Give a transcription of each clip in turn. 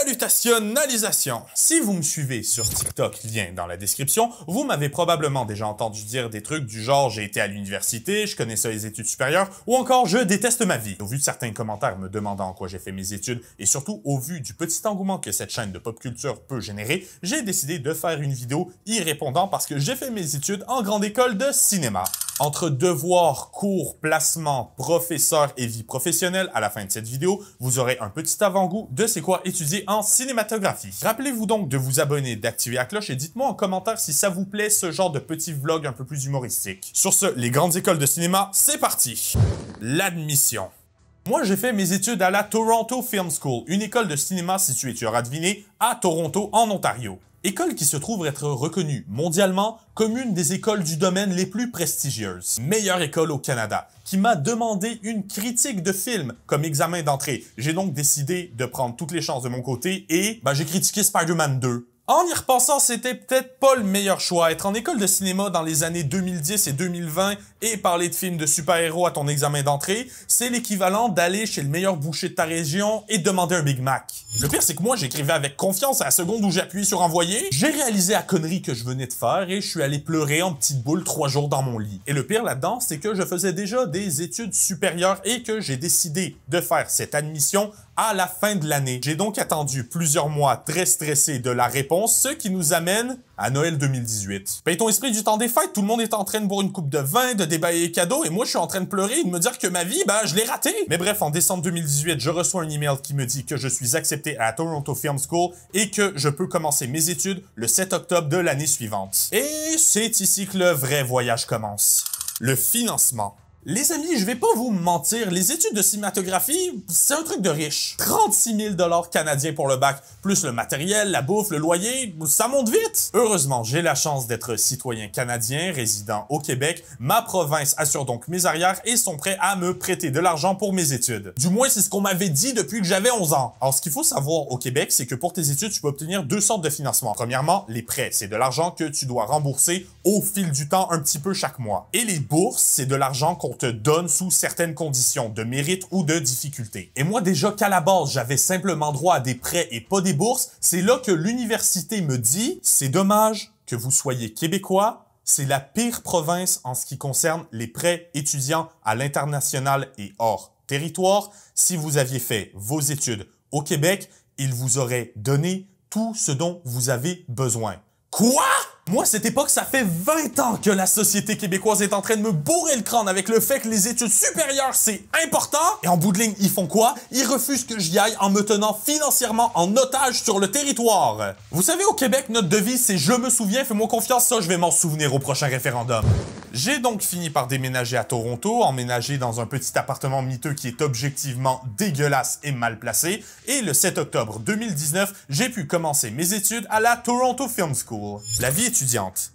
Salutationnalisation! Si vous me suivez sur TikTok, lien dans la description, vous m'avez probablement déjà entendu dire des trucs du genre j'ai été à l'université, je connais ça les études supérieures, ou encore je déteste ma vie. Au vu de certains commentaires me demandant en quoi j'ai fait mes études, et surtout au vu du petit engouement que cette chaîne de pop culture peut générer, j'ai décidé de faire une vidéo y répondant parce que j'ai fait mes études en grande école de cinéma entre devoirs, cours, placements, professeur et vie professionnelle, à la fin de cette vidéo, vous aurez un petit avant-goût de c'est quoi étudier en cinématographie. Rappelez-vous donc de vous abonner, d'activer la cloche et dites-moi en commentaire si ça vous plaît ce genre de petit vlog un peu plus humoristique. Sur ce, les grandes écoles de cinéma, c'est parti! L'admission. Moi, j'ai fait mes études à la Toronto Film School, une école de cinéma située, tu auras deviné, à Toronto, en Ontario. École qui se trouve être reconnue mondialement comme une des écoles du domaine les plus prestigieuses. Meilleure école au Canada, qui m'a demandé une critique de film comme examen d'entrée. J'ai donc décidé de prendre toutes les chances de mon côté et bah, j'ai critiqué Spider-Man 2. En y repensant, c'était peut-être pas le meilleur choix. Être en école de cinéma dans les années 2010 et 2020 et parler de films de super-héros à ton examen d'entrée, c'est l'équivalent d'aller chez le meilleur boucher de ta région et demander un Big Mac. Le pire, c'est que moi, j'écrivais avec confiance à la seconde où j'appuie sur envoyer. J'ai réalisé la connerie que je venais de faire et je suis allé pleurer en petite boule trois jours dans mon lit. Et le pire là-dedans, c'est que je faisais déjà des études supérieures et que j'ai décidé de faire cette admission à la fin de l'année. J'ai donc attendu plusieurs mois très stressé de la réponse, ce qui nous amène à Noël 2018. Paye ton esprit du temps des fêtes, tout le monde est en train de boire une coupe de vin, de déballer les cadeaux, et moi je suis en train de pleurer et de me dire que ma vie, bah je l'ai ratée. Mais bref, en décembre 2018, je reçois un email qui me dit que je suis accepté à Toronto Film School et que je peux commencer mes études le 7 octobre de l'année suivante. Et c'est ici que le vrai voyage commence. Le financement. Les amis, je vais pas vous mentir, les études de cinématographie, c'est un truc de riche. 36 000 dollars canadiens pour le bac, plus le matériel, la bouffe, le loyer, ça monte vite. Heureusement, j'ai la chance d'être citoyen canadien, résident au Québec. Ma province assure donc mes arrières et sont prêts à me prêter de l'argent pour mes études. Du moins, c'est ce qu'on m'avait dit depuis que j'avais 11 ans. Alors, ce qu'il faut savoir au Québec, c'est que pour tes études, tu peux obtenir deux sortes de financement. Premièrement, les prêts. C'est de l'argent que tu dois rembourser au fil du temps un petit peu chaque mois. Et les bourses, c'est de l'argent qu'on te donne sous certaines conditions de mérite ou de difficulté. Et moi déjà qu'à la base j'avais simplement droit à des prêts et pas des bourses, c'est là que l'université me dit c'est dommage que vous soyez québécois, c'est la pire province en ce qui concerne les prêts étudiants à l'international et hors territoire. Si vous aviez fait vos études au Québec, ils vous auraient donné tout ce dont vous avez besoin. Quoi? Moi, cette époque, ça fait 20 ans que la société québécoise est en train de me bourrer le crâne avec le fait que les études supérieures, c'est important. Et en bout de ligne, ils font quoi? Ils refusent que j'y aille en me tenant financièrement en otage sur le territoire. Vous savez, au Québec, notre devise, c'est « Je me souviens, fais-moi confiance, ça, je vais m'en souvenir au prochain référendum. » J'ai donc fini par déménager à Toronto, emménager dans un petit appartement miteux qui est objectivement dégueulasse et mal placé, et le 7 octobre 2019, j'ai pu commencer mes études à la Toronto Film School, la vie étudiante.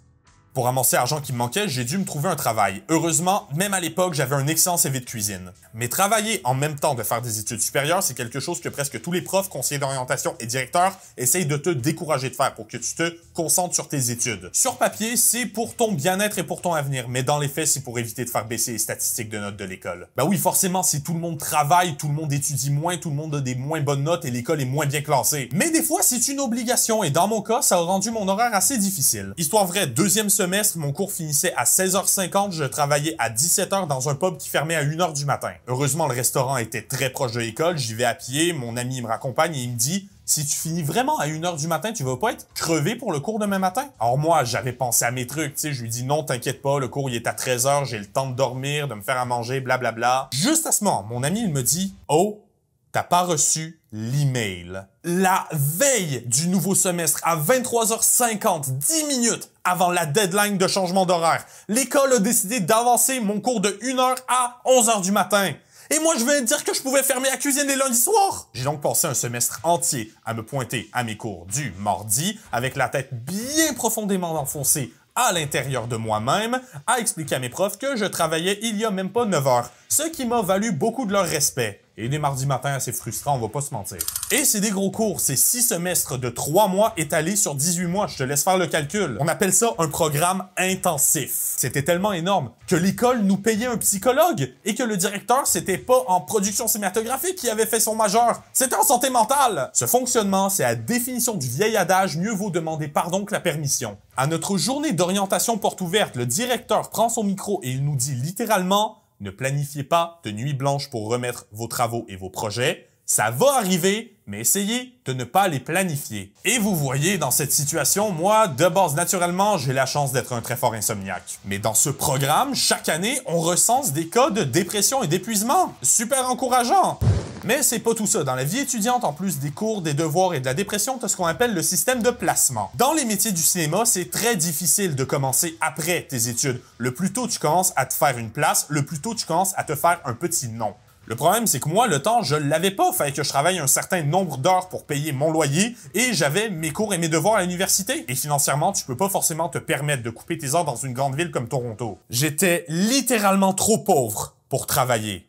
Pour amasser l'argent qui me manquait, j'ai dû me trouver un travail. Heureusement, même à l'époque, j'avais un excellent CV de cuisine. Mais travailler en même temps de faire des études supérieures, c'est quelque chose que presque tous les profs, conseillers d'orientation et directeurs essayent de te décourager de faire pour que tu te concentres sur tes études. Sur papier, c'est pour ton bien-être et pour ton avenir, mais dans les faits, c'est pour éviter de faire baisser les statistiques de notes de l'école. Bah ben oui, forcément, si tout le monde travaille, tout le monde étudie moins, tout le monde a des moins bonnes notes et l'école est moins bien classée. Mais des fois, c'est une obligation et dans mon cas, ça a rendu mon horaire assez difficile. Histoire vraie, deuxième semaine mon cours finissait à 16h50, je travaillais à 17h dans un pub qui fermait à 1h du matin. Heureusement, le restaurant était très proche de l'école, j'y vais à pied, mon ami me raccompagne et il me dit si tu finis vraiment à 1h du matin, tu vas pas être crevé pour le cours demain matin. Alors moi, j'avais pensé à mes trucs, tu sais, je lui dis non, t'inquiète pas, le cours il est à 13h, j'ai le temps de dormir, de me faire à manger, blablabla. Bla, bla. Juste à ce moment, mon ami il me dit "Oh, T'as pas reçu l'email. La veille du nouveau semestre, à 23h50, 10 minutes avant la deadline de changement d'horaire, l'école a décidé d'avancer mon cours de 1h à 11h du matin. Et moi, je vais dire que je pouvais fermer la cuisine les lundis soirs. J'ai donc passé un semestre entier à me pointer à mes cours du mardi, avec la tête bien profondément enfoncée à l'intérieur de moi-même, à expliquer à mes profs que je travaillais il y a même pas 9 heures, ce qui m'a valu beaucoup de leur respect. Et des mardis matins, c'est frustrant, on va pas se mentir. Et c'est des gros cours, c'est six semestres de 3 mois étalés sur 18 mois, je te laisse faire le calcul. On appelle ça un programme intensif. C'était tellement énorme que l'école nous payait un psychologue et que le directeur, c'était pas en production cinématographique qui avait fait son majeur, c'était en santé mentale. Ce fonctionnement, c'est la définition du vieil adage, mieux vaut demander pardon que la permission. À notre journée d'orientation porte ouverte, le directeur prend son micro et il nous dit littéralement ne planifiez pas de nuit blanche pour remettre vos travaux et vos projets. Ça va arriver, mais essayez de ne pas les planifier. Et vous voyez, dans cette situation, moi, de base, naturellement, j'ai la chance d'être un très fort insomniaque. Mais dans ce programme, chaque année, on recense des cas de dépression et d'épuisement. Super encourageant! Mais c'est pas tout ça. Dans la vie étudiante, en plus des cours, des devoirs et de la dépression, t'as ce qu'on appelle le système de placement. Dans les métiers du cinéma, c'est très difficile de commencer après tes études. Le plus tôt tu commences à te faire une place, le plus tôt tu commences à te faire un petit nom. Le problème, c'est que moi, le temps, je l'avais pas. Fallait que je travaille un certain nombre d'heures pour payer mon loyer et j'avais mes cours et mes devoirs à l'université. Et financièrement, tu peux pas forcément te permettre de couper tes heures dans une grande ville comme Toronto. J'étais littéralement trop pauvre pour travailler.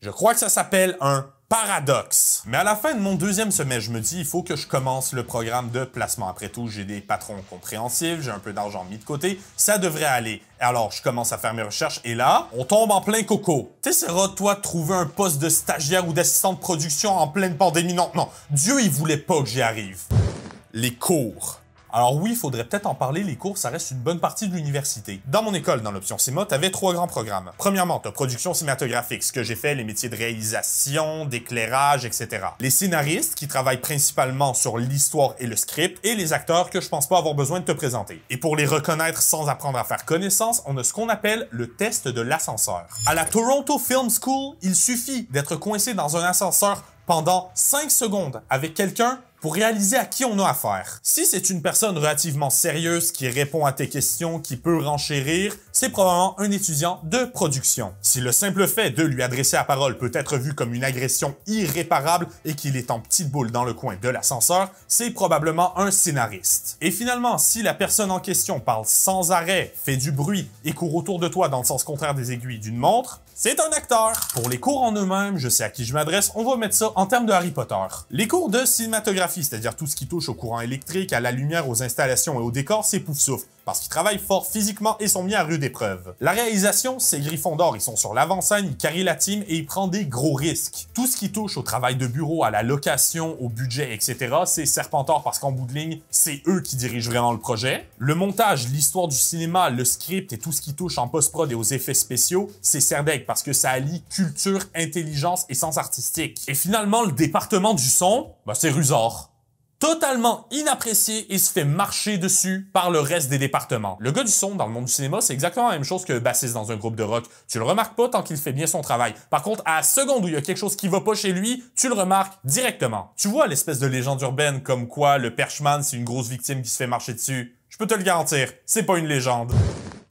Je crois que ça s'appelle un paradoxe. Mais à la fin de mon deuxième semestre, je me dis, il faut que je commence le programme de placement. Après tout, j'ai des patrons compréhensifs, j'ai un peu d'argent mis de côté, ça devrait aller. Alors, je commence à faire mes recherches et là, on tombe en plein coco. T'essaieras, toi, de trouver un poste de stagiaire ou d'assistant de production en pleine pandémie. Non, non, Dieu, il voulait pas que j'y arrive. Les cours. Alors oui, il faudrait peut-être en parler, les cours, ça reste une bonne partie de l'université. Dans mon école, dans l'option tu t'avais trois grands programmes. Premièrement, t'as production cinématographique, ce que j'ai fait, les métiers de réalisation, d'éclairage, etc. Les scénaristes, qui travaillent principalement sur l'histoire et le script, et les acteurs que je pense pas avoir besoin de te présenter. Et pour les reconnaître sans apprendre à faire connaissance, on a ce qu'on appelle le test de l'ascenseur. À la Toronto Film School, il suffit d'être coincé dans un ascenseur pendant 5 secondes avec quelqu'un pour réaliser à qui on a affaire. Si c'est une personne relativement sérieuse qui répond à tes questions, qui peut renchérir, c'est probablement un étudiant de production. Si le simple fait de lui adresser la parole peut être vu comme une agression irréparable et qu'il est en petite boule dans le coin de l'ascenseur, c'est probablement un scénariste. Et finalement, si la personne en question parle sans arrêt, fait du bruit et court autour de toi dans le sens contraire des aiguilles d'une montre, c'est un acteur. Pour les cours en eux-mêmes, je sais à qui je m'adresse, on va mettre ça en termes de Harry Potter. Les cours de cinématographie c'est-à-dire tout ce qui touche au courant électrique, à la lumière, aux installations et au décor, c'est pouf sauf parce qu'ils travaillent fort physiquement et sont mis à rude épreuve. La réalisation, c'est d'or ils sont sur l'avant-scène, ils carrient la team et ils prennent des gros risques. Tout ce qui touche au travail de bureau, à la location, au budget, etc., c'est Serpentor parce qu'en bout de ligne, c'est eux qui dirigent vraiment le projet. Le montage, l'histoire du cinéma, le script et tout ce qui touche en post-prod et aux effets spéciaux, c'est Serdec parce que ça allie culture, intelligence et sens artistique. Et finalement, le département du son, bah, c'est Rusor totalement inapprécié et se fait marcher dessus par le reste des départements. Le gars du son dans le monde du cinéma, c'est exactement la même chose que bassiste dans un groupe de rock. Tu le remarques pas tant qu'il fait bien son travail. Par contre, à la seconde où il y a quelque chose qui va pas chez lui, tu le remarques directement. Tu vois l'espèce de légende urbaine comme quoi le perchman c'est une grosse victime qui se fait marcher dessus. Je peux te le garantir, c'est pas une légende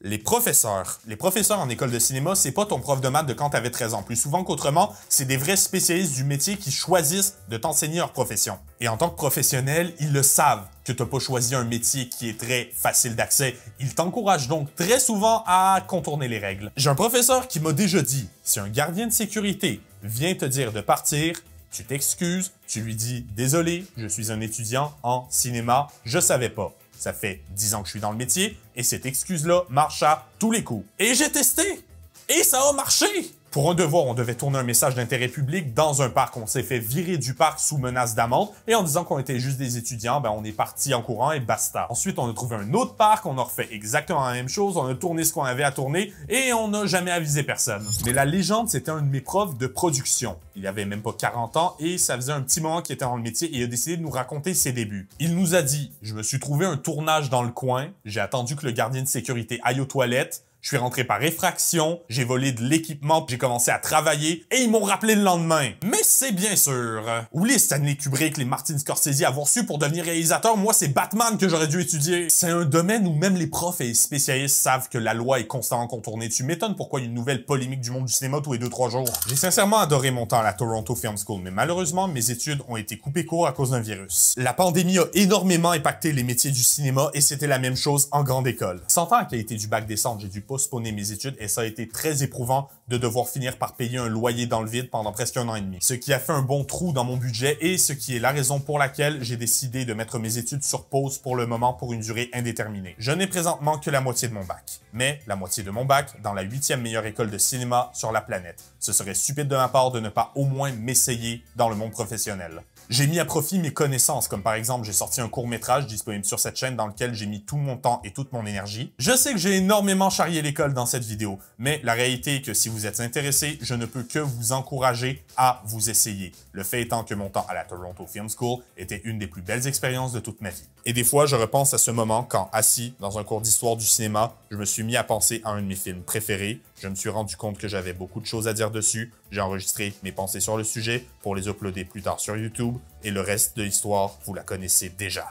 les professeurs. Les professeurs en école de cinéma, c'est pas ton prof de maths de quand t'avais 13 ans. Plus souvent qu'autrement, c'est des vrais spécialistes du métier qui choisissent de t'enseigner leur profession. Et en tant que professionnel, ils le savent que t'as pas choisi un métier qui est très facile d'accès. Ils t'encouragent donc très souvent à contourner les règles. J'ai un professeur qui m'a déjà dit, si un gardien de sécurité vient te dire de partir, tu t'excuses, tu lui dis désolé, je suis un étudiant en cinéma, je savais pas. Ça fait 10 ans que je suis dans le métier et cette excuse-là marche à tous les coups. Et j'ai testé et ça a marché pour un devoir, on devait tourner un message d'intérêt public dans un parc. On s'est fait virer du parc sous menace d'amende et en disant qu'on était juste des étudiants, ben on est parti en courant et basta. Ensuite, on a trouvé un autre parc, on a refait exactement la même chose, on a tourné ce qu'on avait à tourner et on n'a jamais avisé personne. Mais la légende, c'était un de mes profs de production. Il avait même pas 40 ans et ça faisait un petit moment qu'il était dans le métier et il a décidé de nous raconter ses débuts. Il nous a dit, je me suis trouvé un tournage dans le coin, j'ai attendu que le gardien de sécurité aille aux toilettes, je suis rentré par effraction, j'ai volé de l'équipement, j'ai commencé à travailler, et ils m'ont rappelé le lendemain. Mais c'est bien sûr. Où euh, les Stanley Kubrick, les Martin Scorsese avoir su pour devenir réalisateur, moi c'est Batman que j'aurais dû étudier. C'est un domaine où même les profs et spécialistes savent que la loi est constamment contournée. Tu m'étonnes pourquoi une nouvelle polémique du monde du cinéma tous les deux 3 jours. J'ai sincèrement adoré mon temps à la Toronto Film School, mais malheureusement, mes études ont été coupées court à cause d'un virus. La pandémie a énormément impacté les métiers du cinéma et c'était la même chose en grande école. qu'il y a été du bac descendre, j'ai dû postponer mes études et ça a été très éprouvant de devoir finir par payer un loyer dans le vide pendant presque un an et demi. Ce qui a fait un bon trou dans mon budget et ce qui est la raison pour laquelle j'ai décidé de mettre mes études sur pause pour le moment pour une durée indéterminée. Je n'ai présentement que la moitié de mon bac, mais la moitié de mon bac dans la huitième meilleure école de cinéma sur la planète. Ce serait stupide de ma part de ne pas au moins m'essayer dans le monde professionnel. J'ai mis à profit mes connaissances, comme par exemple, j'ai sorti un court métrage disponible sur cette chaîne dans lequel j'ai mis tout mon temps et toute mon énergie. Je sais que j'ai énormément charrié l'école dans cette vidéo, mais la réalité est que si vous êtes intéressé, je ne peux que vous encourager à vous essayer. Le fait étant que mon temps à la Toronto Film School était une des plus belles expériences de toute ma vie. Et des fois, je repense à ce moment quand, assis dans un cours d'histoire du cinéma, je me suis mis à penser à un de mes films préférés. Je me suis rendu compte que j'avais beaucoup de choses à dire dessus. J'ai enregistré mes pensées sur le sujet pour les uploader plus tard sur YouTube. Et le reste de l'histoire, vous la connaissez déjà.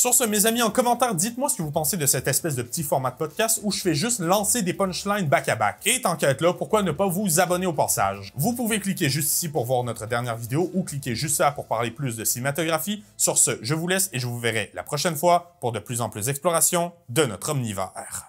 Sur ce, mes amis, en commentaire, dites-moi ce que vous pensez de cette espèce de petit format de podcast où je fais juste lancer des punchlines back-à-back. Et tant qu'à être là, pourquoi ne pas vous abonner au passage? Vous pouvez cliquer juste ici pour voir notre dernière vidéo ou cliquer juste là pour parler plus de cinématographie. Sur ce, je vous laisse et je vous verrai la prochaine fois pour de plus en plus de notre omnivore.